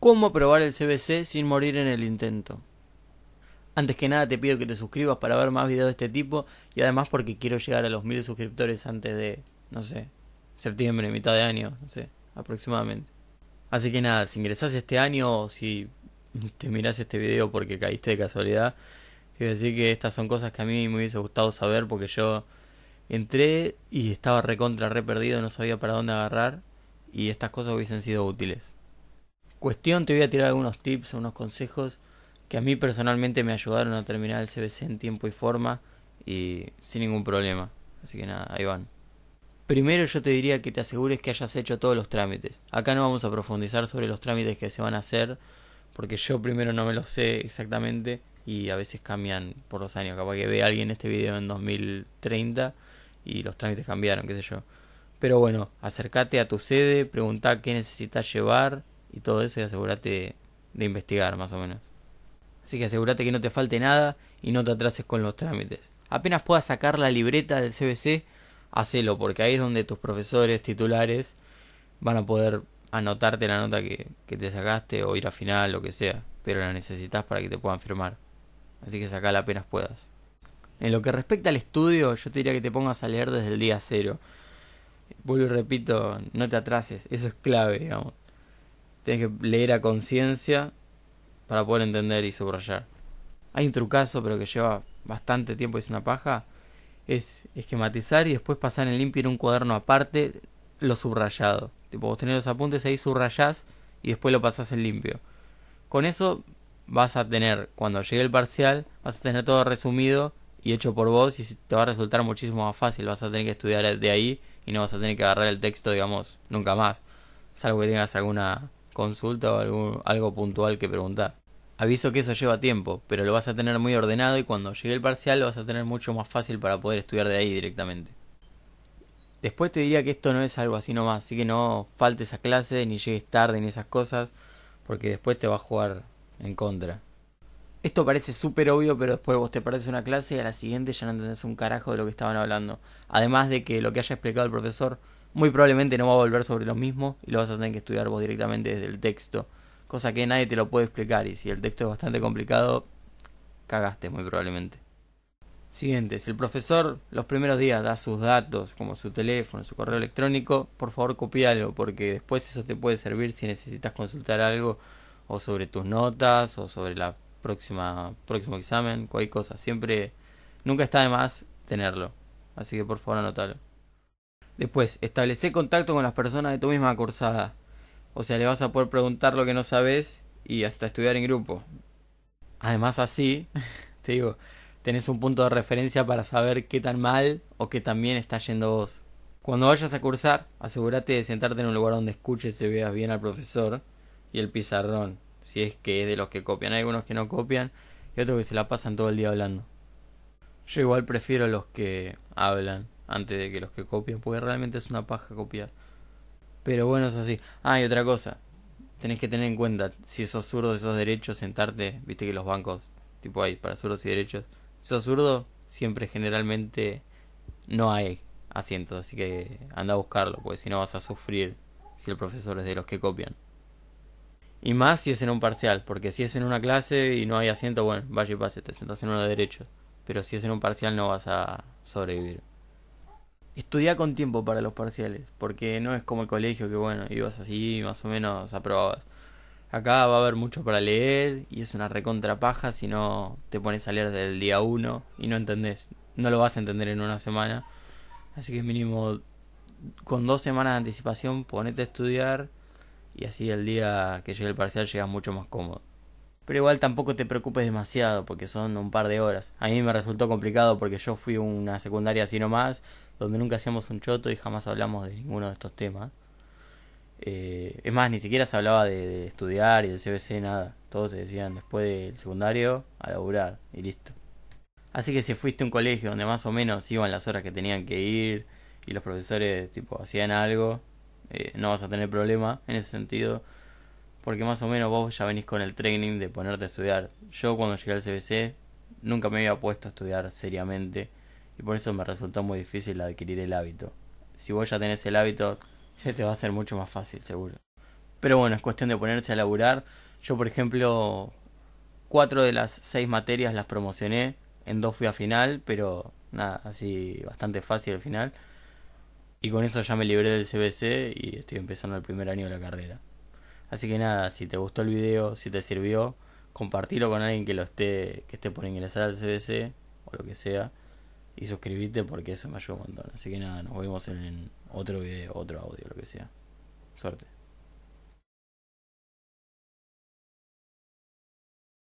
cómo probar el CBC sin morir en el intento. Antes que nada te pido que te suscribas para ver más videos de este tipo y además porque quiero llegar a los mil suscriptores antes de, no sé, septiembre, mitad de año, no sé, aproximadamente. Así que nada, si ingresás este año o si te mirás este video porque caíste de casualidad, quiero decir que estas son cosas que a mí me hubiese gustado saber porque yo entré y estaba recontra, re perdido, no sabía para dónde agarrar y estas cosas hubiesen sido útiles cuestión te voy a tirar algunos tips, unos consejos que a mí personalmente me ayudaron a terminar el CBC en tiempo y forma y sin ningún problema. Así que nada, ahí van. Primero yo te diría que te asegures que hayas hecho todos los trámites. Acá no vamos a profundizar sobre los trámites que se van a hacer porque yo primero no me lo sé exactamente y a veces cambian por los años. Capaz que ve alguien este video en 2030 y los trámites cambiaron, qué sé yo. Pero bueno, acércate a tu sede, pregunta qué necesitas llevar, y todo eso y asegúrate de investigar más o menos. Así que asegúrate que no te falte nada y no te atrases con los trámites. Apenas puedas sacar la libreta del CBC, hacelo porque ahí es donde tus profesores titulares van a poder anotarte la nota que, que te sacaste o ir a final, lo que sea, pero la necesitas para que te puedan firmar. Así que sacala apenas puedas. En lo que respecta al estudio, yo te diría que te pongas a leer desde el día cero. Vuelvo y repito, no te atrases, eso es clave, digamos. Tienes que leer a conciencia para poder entender y subrayar. Hay un trucazo, pero que lleva bastante tiempo y es una paja. Es esquematizar y después pasar en limpio en un cuaderno aparte lo subrayado. Tipo, vos tenés los apuntes ahí, subrayás y después lo pasás en limpio. Con eso vas a tener, cuando llegue el parcial, vas a tener todo resumido y hecho por vos y te va a resultar muchísimo más fácil. Vas a tener que estudiar de ahí y no vas a tener que agarrar el texto, digamos, nunca más. Salvo que tengas alguna consulta o algo puntual que preguntar. Aviso que eso lleva tiempo, pero lo vas a tener muy ordenado y cuando llegue el parcial lo vas a tener mucho más fácil para poder estudiar de ahí directamente. Después te diría que esto no es algo así nomás, así que no faltes a clase ni llegues tarde ni esas cosas, porque después te va a jugar en contra. Esto parece súper obvio, pero después vos te perdés una clase y a la siguiente ya no entendés un carajo de lo que estaban hablando. Además de que lo que haya explicado el profesor muy probablemente no va a volver sobre lo mismo y lo vas a tener que estudiar vos directamente desde el texto, cosa que nadie te lo puede explicar y si el texto es bastante complicado, cagaste muy probablemente. Siguiente, si el profesor los primeros días da sus datos, como su teléfono, su correo electrónico, por favor copialo, porque después eso te puede servir si necesitas consultar algo o sobre tus notas o sobre la próxima próximo examen, cualquier cosa. Siempre, nunca está de más tenerlo. Así que por favor anótalo. Después, establece contacto con las personas de tu misma cursada. O sea, le vas a poder preguntar lo que no sabes y hasta estudiar en grupo. Además, así, te digo, tenés un punto de referencia para saber qué tan mal o qué tan bien está yendo vos. Cuando vayas a cursar, asegúrate de sentarte en un lugar donde escuches y veas bien al profesor y el pizarrón, si es que es de los que copian. Hay algunos que no copian y otros que se la pasan todo el día hablando. Yo igual prefiero los que hablan, antes de que los que copian, porque realmente es una paja copiar. Pero bueno, es así. Ah, y otra cosa, tenés que tener en cuenta, si sos zurdo, esos sos derecho, sentarte, viste que los bancos, tipo hay para zurdos y derechos, si sos zurdo, siempre generalmente no hay asientos, así que anda a buscarlo, porque si no vas a sufrir si el profesor es de los que copian. Y más si es en un parcial, porque si es en una clase y no hay asiento, bueno, vaya y pase, te sentás en uno de derechos. Pero si es en un parcial no vas a sobrevivir. Estudia con tiempo para los parciales, porque no es como el colegio que bueno, ibas así, más o menos aprobabas. Acá va a haber mucho para leer y es una recontra paja si no te pones a leer del día uno y no entendés, no lo vas a entender en una semana. Así que mínimo con dos semanas de anticipación ponete a estudiar y así el día que llegue el parcial llegas mucho más cómodo. Pero igual tampoco te preocupes demasiado porque son un par de horas. A mí me resultó complicado porque yo fui una secundaria así nomás, donde nunca hacíamos un choto y jamás hablamos de ninguno de estos temas. Eh, es más, ni siquiera se hablaba de, estudiar y de CBC, nada. Todos se decían después del secundario a laburar y listo. Así que si fuiste a un colegio donde más o menos iban las horas que tenían que ir y los profesores tipo hacían algo, eh, no vas a tener problema en ese sentido porque más o menos vos ya venís con el training de ponerte a estudiar. Yo cuando llegué al CBC nunca me había puesto a estudiar seriamente y por eso me resultó muy difícil adquirir el hábito. Si vos ya tenés el hábito, ya te va a ser mucho más fácil, seguro. Pero bueno, es cuestión de ponerse a laburar. Yo, por ejemplo, cuatro de las seis materias las promocioné, en dos fui a final, pero nada, así bastante fácil al final. Y con eso ya me libré del CBC y estoy empezando el primer año de la carrera. Así que nada, si te gustó el video, si te sirvió, compartilo con alguien que lo esté, que esté por ingresar al CBC o lo que sea. Y suscribirte porque eso me ayuda un montón. Así que nada, nos vemos en otro video, otro audio, lo que sea. Suerte.